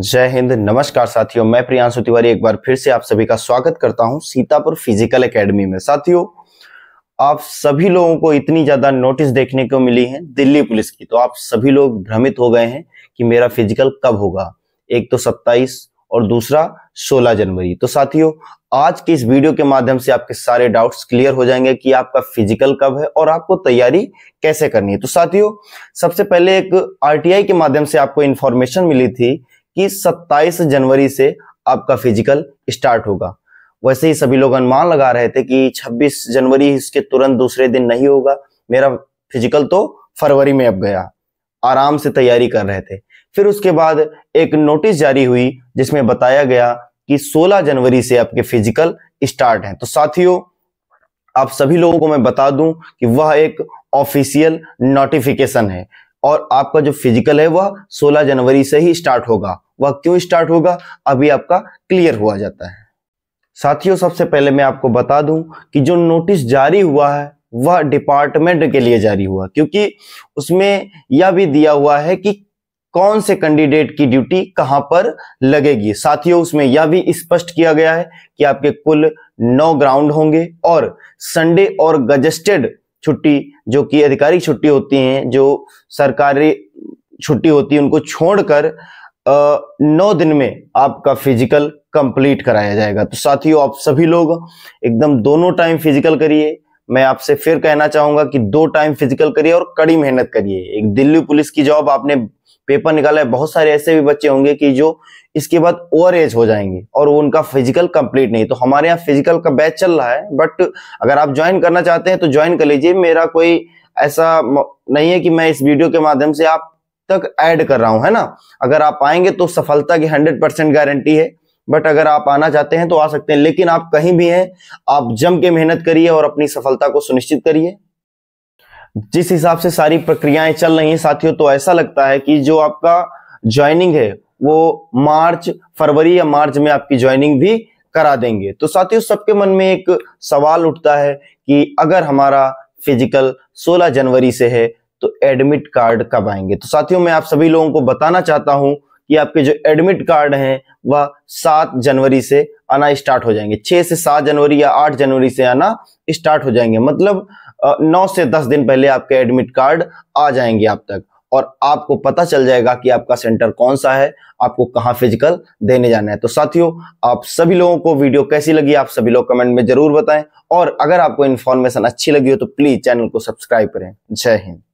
जय हिंद नमस्कार साथियों मैं प्रियांशु तिवारी एक बार फिर से आप सभी का स्वागत करता हूं सीतापुर फिजिकल एकेडमी में साथियों आप सभी लोगों को इतनी ज्यादा नोटिस देखने को मिली है दिल्ली पुलिस की तो आप सभी लोग भ्रमित हो गए हैं कि मेरा फिजिकल कब होगा एक तो सत्ताईस और दूसरा 16 जनवरी तो साथियों आज के इस वीडियो के माध्यम से आपके सारे डाउट्स क्लियर हो जाएंगे कि आपका फिजिकल कब है और आपको तैयारी कैसे करनी है तो साथियों सबसे पहले एक आरटीआई के माध्यम से आपको इन्फॉर्मेशन मिली थी कि 27 जनवरी से आपका फिजिकल स्टार्ट होगा वैसे ही सभी लोग अनुमान लगा रहे थे कि 26 जनवरी इसके तुरंत दूसरे दिन नहीं होगा मेरा फिजिकल तो फरवरी में अब गया आराम से तैयारी कर रहे थे फिर उसके बाद एक नोटिस जारी हुई जिसमें बताया गया कि 16 जनवरी से आपके फिजिकल स्टार्ट हैं तो साथियों आप सभी लोगों को मैं बता दूं कि वह एक ऑफिशियल नोटिफिकेशन है और आपका जो फिजिकल है वह 16 जनवरी से ही स्टार्ट होगा वह क्यों स्टार्ट होगा अभी आपका क्लियर हुआ जाता है साथियों सबसे पहले मैं आपको बता दूं कि जो नोटिस जारी हुआ है वह डिपार्टमेंट के लिए जारी हुआ क्योंकि उसमें यह भी दिया हुआ है कि कौन से कैंडिडेट की ड्यूटी कहां पर लगेगी साथियों उसमें यह भी स्पष्ट किया गया है कि आपके कुल नौ ग्राउंड होंगे और संडे और गजस्टेड छुट्टी जो कि आधिकारिक छुट्टी होती हैं जो सरकारी छुट्टी होती है उनको छोड़कर नौ दिन में आपका फिजिकल कंप्लीट कराया जाएगा तो साथियों आप सभी लोग एकदम दोनों टाइम फिजिकल करिए मैं आपसे फिर कहना चाहूंगा कि दो टाइम फिजिकल करिए और कड़ी मेहनत करिए एक दिल्ली पुलिस की जॉब आपने पेपर निकाला है बहुत सारे ऐसे भी बच्चे होंगे कि जो इसके बाद ओवर एज हो जाएंगे और उनका फिजिकल कंप्लीट नहीं तो हमारे यहाँ फिजिकल का बैच चल रहा है बट अगर आप ज्वाइन करना चाहते हैं तो ज्वाइन कर लीजिए मेरा कोई ऐसा नहीं है कि मैं इस वीडियो के माध्यम से आप तक ऐड कर रहा हूं है ना अगर आप आएंगे तो सफलता की हंड्रेड परसेंट गारंटी है बट अगर आप आना चाहते हैं तो आ सकते हैं लेकिन आप कहीं भी हैं आप जम के मेहनत करिए और अपनी सफलता को सुनिश्चित करिए जिस हिसाब से सारी प्रक्रियाएं चल रही हैं साथियों तो ऐसा लगता है कि जो आपका ज्वाइनिंग है वो मार्च फरवरी या मार्च में आपकी ज्वाइनिंग भी करा देंगे तो साथियों सबके मन में एक सवाल उठता है कि अगर हमारा फिजिकल 16 जनवरी से है तो एडमिट कार्ड कब आएंगे तो साथियों मैं आप सभी लोगों को बताना चाहता हूं कि आपके जो एडमिट कार्ड हैं वह सात जनवरी से आना स्टार्ट हो जाएंगे छह से सात जनवरी या आठ जनवरी से आना स्टार्ट हो जाएंगे मतलब नौ से दस दिन पहले आपके एडमिट कार्ड आ जाएंगे आप तक और आपको पता चल जाएगा कि आपका सेंटर कौन सा है आपको कहाँ फिजिकल देने जाना है तो साथियों आप सभी लोगों को वीडियो कैसी लगी आप सभी लोग कमेंट में जरूर बताएं और अगर आपको इन्फॉर्मेशन अच्छी लगी हो तो प्लीज चैनल को सब्सक्राइब करें जय हिंद